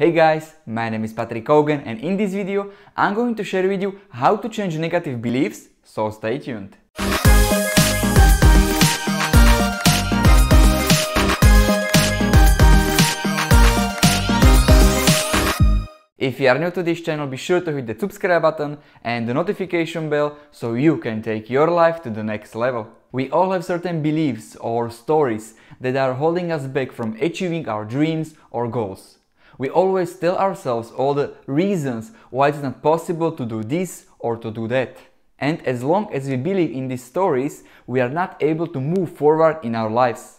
Hey guys, my name is Patrick Hogan and in this video I'm going to share with you how to change negative beliefs, so stay tuned. If you are new to this channel, be sure to hit the subscribe button and the notification bell so you can take your life to the next level. We all have certain beliefs or stories that are holding us back from achieving our dreams or goals. We always tell ourselves all the reasons why it's not possible to do this or to do that. And as long as we believe in these stories, we are not able to move forward in our lives.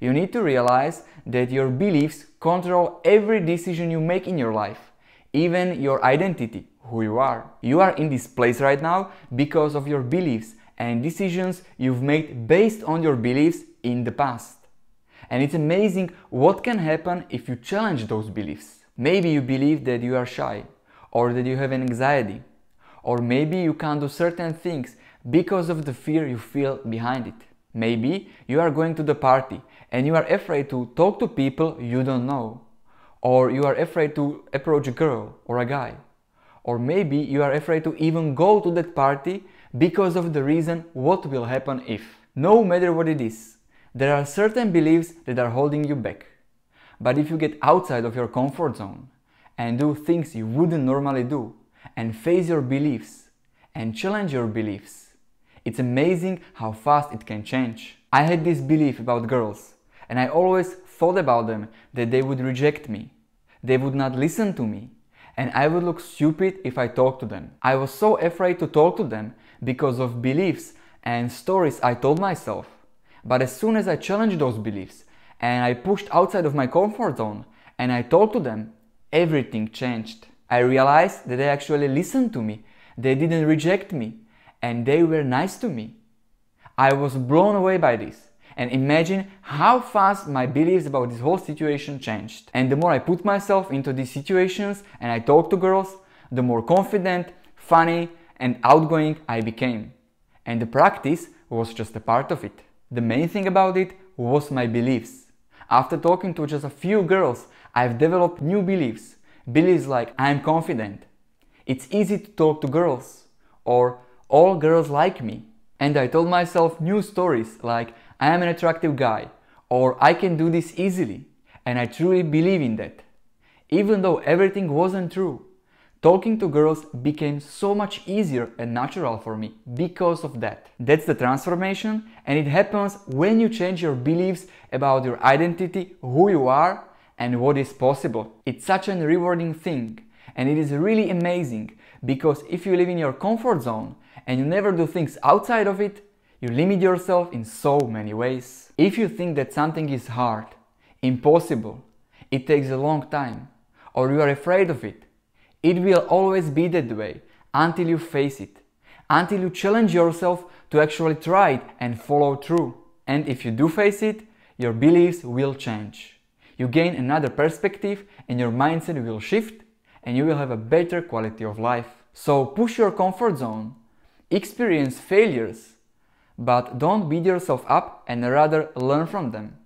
You need to realize that your beliefs control every decision you make in your life, even your identity, who you are. You are in this place right now because of your beliefs and decisions you've made based on your beliefs in the past. And it's amazing what can happen if you challenge those beliefs. Maybe you believe that you are shy, or that you have an anxiety, or maybe you can't do certain things because of the fear you feel behind it. Maybe you are going to the party and you are afraid to talk to people you don't know, or you are afraid to approach a girl or a guy, or maybe you are afraid to even go to that party because of the reason what will happen if. No matter what it is, there are certain beliefs that are holding you back. But if you get outside of your comfort zone and do things you wouldn't normally do, and face your beliefs and challenge your beliefs, it's amazing how fast it can change. I had this belief about girls, and I always thought about them that they would reject me, they would not listen to me, and I would look stupid if I talked to them. I was so afraid to talk to them because of beliefs and stories I told myself but as soon as I challenged those beliefs and I pushed outside of my comfort zone and I talked to them, everything changed. I realized that they actually listened to me, they didn't reject me, and they were nice to me. I was blown away by this. And imagine how fast my beliefs about this whole situation changed. And the more I put myself into these situations and I talked to girls, the more confident, funny, and outgoing I became. And the practice was just a part of it. The main thing about it was my beliefs. After talking to just a few girls, I've developed new beliefs. Beliefs like I'm confident, it's easy to talk to girls, or all girls like me. And I told myself new stories like I am an attractive guy, or I can do this easily. And I truly believe in that, even though everything wasn't true. Talking to girls became so much easier and natural for me because of that. That's the transformation, and it happens when you change your beliefs about your identity, who you are, and what is possible. It's such a rewarding thing, and it is really amazing because if you live in your comfort zone and you never do things outside of it, you limit yourself in so many ways. If you think that something is hard, impossible, it takes a long time, or you are afraid of it, it will always be that way until you face it, until you challenge yourself to actually try it and follow through. And if you do face it, your beliefs will change. You gain another perspective and your mindset will shift and you will have a better quality of life. So push your comfort zone, experience failures, but don't beat yourself up and rather learn from them.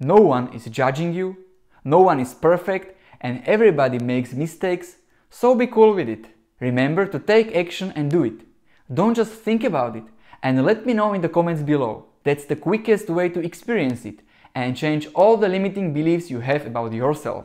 No one is judging you, no one is perfect, and everybody makes mistakes so be cool with it. Remember to take action and do it. Don't just think about it and let me know in the comments below. That's the quickest way to experience it and change all the limiting beliefs you have about yourself.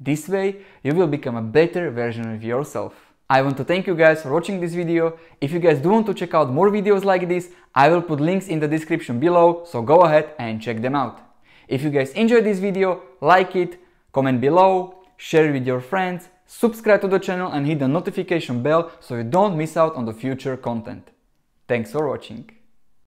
This way, you will become a better version of yourself. I want to thank you guys for watching this video. If you guys do want to check out more videos like this, I will put links in the description below, so go ahead and check them out. If you guys enjoyed this video, like it, comment below, share it with your friends, subscribe to the channel and hit the notification bell so you don't miss out on the future content. Thanks for watching.